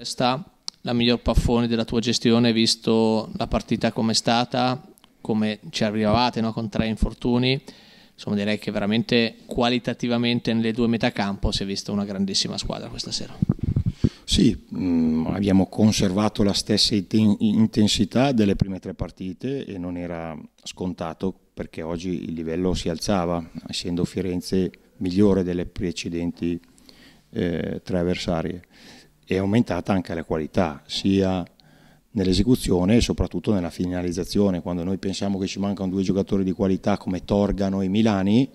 Sta la miglior paffone della tua gestione, visto la partita come è stata, come ci arrivavate no? con tre infortuni. Insomma, direi che veramente qualitativamente nelle due metà campo si è vista una grandissima squadra questa sera. Sì, mh, mm, abbiamo conservato la stessa intensità delle prime tre partite e non era scontato perché oggi il livello si alzava, essendo Firenze migliore delle precedenti eh, tre avversarie è aumentata anche la qualità, sia nell'esecuzione e soprattutto nella finalizzazione. Quando noi pensiamo che ci mancano due giocatori di qualità come Torgano e Milani,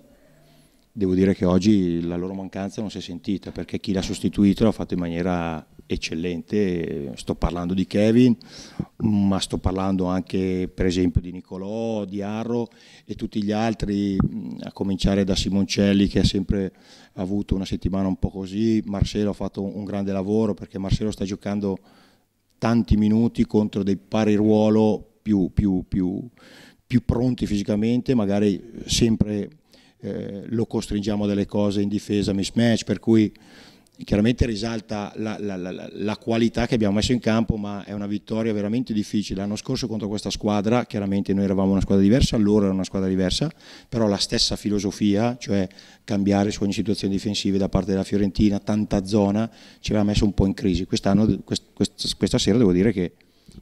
devo dire che oggi la loro mancanza non si è sentita perché chi l'ha sostituito l'ha fatto in maniera eccellente, sto parlando di Kevin, ma sto parlando anche per esempio di Nicolò, di Arro e tutti gli altri, a cominciare da Simoncelli che ha sempre avuto una settimana un po' così, Marcelo ha fatto un grande lavoro perché Marcelo sta giocando tanti minuti contro dei pari ruolo più, più, più, più pronti fisicamente, magari sempre eh, lo costringiamo a delle cose in difesa, mismatch, per cui chiaramente risalta la, la, la, la, qualità che abbiamo messo in campo, ma è una vittoria veramente difficile. L'anno scorso contro questa squadra, chiaramente noi eravamo una squadra diversa, loro era una squadra diversa, però la stessa filosofia, cioè cambiare su ogni situazione difensiva da parte della Fiorentina, tanta zona, ci aveva messo un po' in crisi. Quest'anno, quest, questa sera devo dire che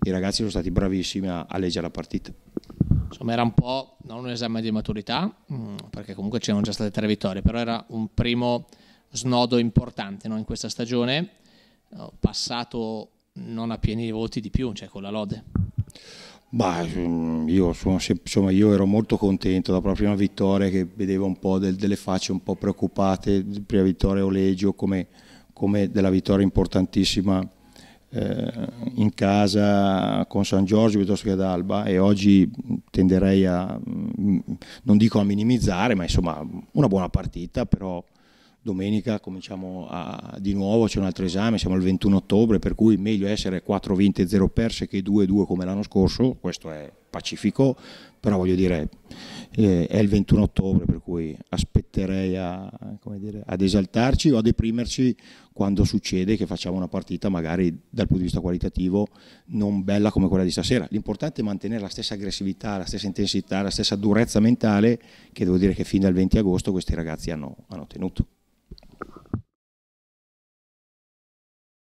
i ragazzi sono stati bravissimi a, a leggere la partita. Insomma era un po' non un esame di maturità, mm, perché comunque c'erano già state tre vittorie, però era un primo snodo importante no? in questa stagione, passato non a pieni voti di più, cioè con la lode. Bah, mm, io, sono, insomma, io ero molto contento dopo la prima vittoria che vedevo un po' del, delle facce un po' preoccupate, prima vittoria Oleggio come, come della vittoria importantissima eh, in casa con San Giorgio piuttosto che ad Alba e oggi mm, tenderei a, mm, non dico a minimizzare, ma insomma una buona partita, però domenica cominciamo a, di nuovo, c'è un altro esame, siamo al 21 ottobre, per cui meglio essere 4 vinte e 0 perse che 2-2 come l'anno scorso, questo è pacifico, però voglio dire eh, è il 21 ottobre per cui aspetterei a, dire, ad esaltarci o a deprimerci quando succede che facciamo una partita magari dal punto di vista qualitativo non bella come quella di stasera. L'importante è mantenere la stessa aggressività, la stessa intensità, la stessa durezza mentale che devo dire che fin dal 20 agosto questi ragazzi hanno, hanno tenuto.